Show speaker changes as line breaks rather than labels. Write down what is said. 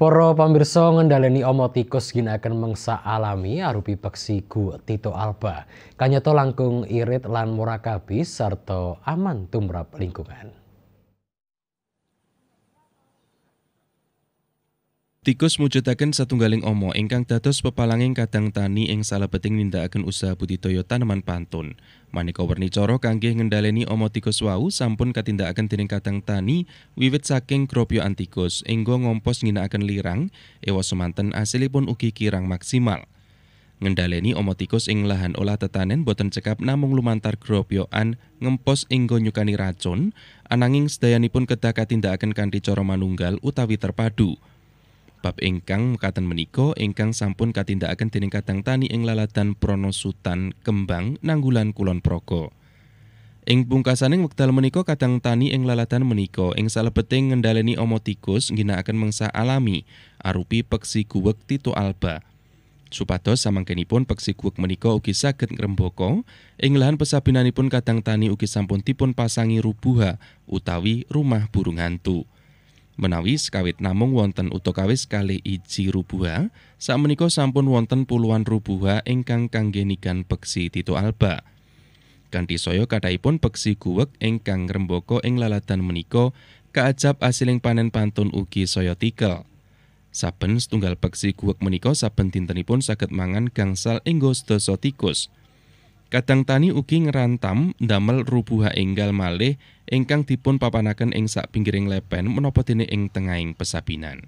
Poro pambirsa ngendhaleni omo tikus ginakaken mangsa alami arupi paksiku Tito Alba. Kanyata langkung irit lan murakabi serta aman tumrap lingkungan.
Tikus mujudaken satunggaling omo ingkang dados pepalanging kadang tani ing salebeting nindakaken usaha budidaya tanaman pantun. Maneka werni cara kangge ngendhaleni tikus wau sampun katindakaken dening kadang tani wiwit saking gropyo antikus enggo ngompos ngginakaken lirang ewa semanten asilipun ugi kirang maksimal. Ngendhaleni omo tikus ing lahan olah tetanen boten cekap namung lumantar kropioan ngempos enggo nyukani racun ananging sedayanipun kedah katindakaken kanthi cara manunggal utawi terpadu. Bab ingkang mekaten menika ingkang sampun katindakaken dening Kadang Tani ing lalatan Pronosutan Kembang Nanggulan Kulon Progo. Ing pungkasaning wekdal menika Kadang Tani ing lalatan menika ing salebeting ngendhaleni omotikus tikus ngginakaken mangsa alami arupi peksi guwek Tito Alba. Supados samangkenipun peksi guwek menika ugi saged ngrembaka ing lahan pesabinanipun Kadang Tani ugi sampun dipun pasangi rubuha utawi rumah burung hantu. Menawi sekawit namung wonten utokawis kali iji rubuha, sakmenika sampun wonten puluhan rubuha ingkang kanggé nigan peksi Tito Alba. soyo saya kathahipun peksi guwek ingkang ngrembaka ing laladan menika kaajab asiling panen pantun ugi soyo tikel. Saben setunggal peksi guwek menika saben dintenipun saged mangan gangsal enggo sedasa tikus. Kadang tani ugi ngerantam ndamel rubuha enggal malih ingkang dipun papanaken ing sak pinggiring lepen menapa dene ing tengahing pesabinan.